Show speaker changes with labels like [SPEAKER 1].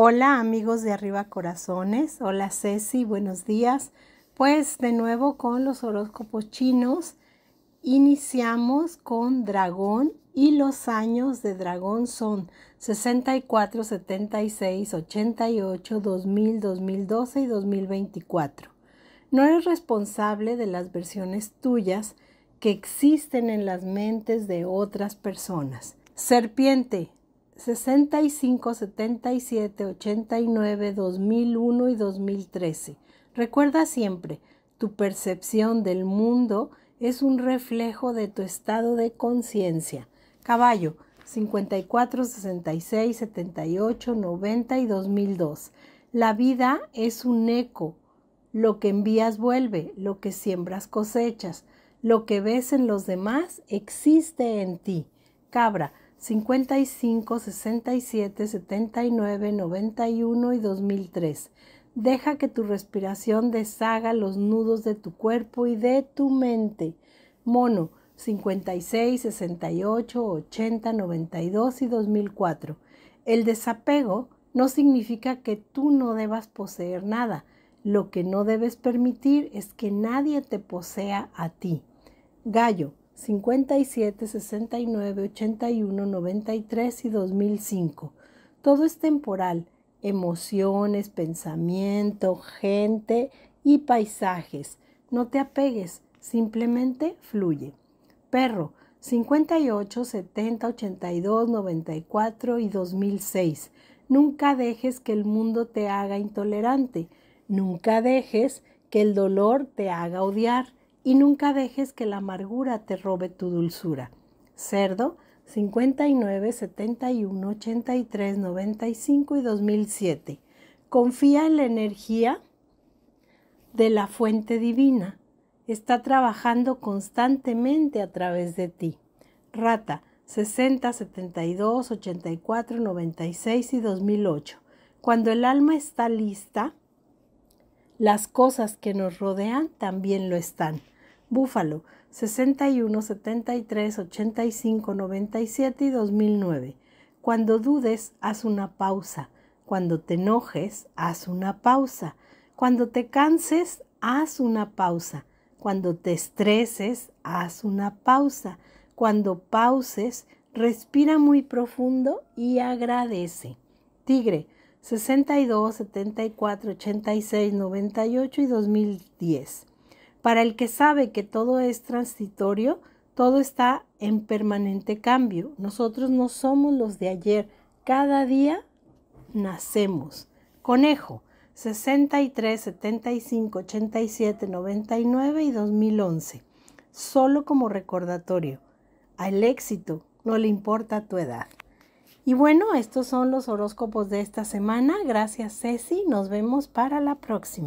[SPEAKER 1] Hola amigos de Arriba Corazones, hola Ceci, buenos días. Pues de nuevo con los horóscopos chinos, iniciamos con dragón y los años de dragón son 64, 76, 88, 2000, 2012 y 2024. No eres responsable de las versiones tuyas que existen en las mentes de otras personas. Serpiente, 65, 77, 89, 2001 y 2013. Recuerda siempre, tu percepción del mundo es un reflejo de tu estado de conciencia. Caballo 54, 66, 78, 90 y 2002. La vida es un eco. Lo que envías vuelve, lo que siembras cosechas, lo que ves en los demás existe en ti. Cabra 55, 67, 79, 91 y 2003. Deja que tu respiración deshaga los nudos de tu cuerpo y de tu mente. Mono 56, 68, 80, 92 y 2004. El desapego no significa que tú no debas poseer nada. Lo que no debes permitir es que nadie te posea a ti. Gallo 57, 69, 81, 93 y 2005. Todo es temporal, emociones, pensamiento, gente y paisajes. No te apegues, simplemente fluye. Perro, 58, 70, 82, 94 y 2006. Nunca dejes que el mundo te haga intolerante. Nunca dejes que el dolor te haga odiar y nunca dejes que la amargura te robe tu dulzura. Cerdo 59, 71, 83, 95 y 2007. Confía en la energía de la fuente divina. Está trabajando constantemente a través de ti. Rata 60, 72, 84, 96 y 2008. Cuando el alma está lista, las cosas que nos rodean también lo están. Búfalo 61 73 85 97 y 2009. Cuando dudes, haz una pausa. Cuando te enojes, haz una pausa. Cuando te canses, haz una pausa. Cuando te estreses, haz una pausa. Cuando pauses, respira muy profundo y agradece. Tigre 62 74 86 98 y 2010. Para el que sabe que todo es transitorio, todo está en permanente cambio. Nosotros no somos los de ayer. Cada día nacemos. Conejo, 63, 75, 87, 99 y 2011. Solo como recordatorio. Al éxito no le importa tu edad. Y bueno, estos son los horóscopos de esta semana. Gracias Ceci. Nos vemos para la próxima.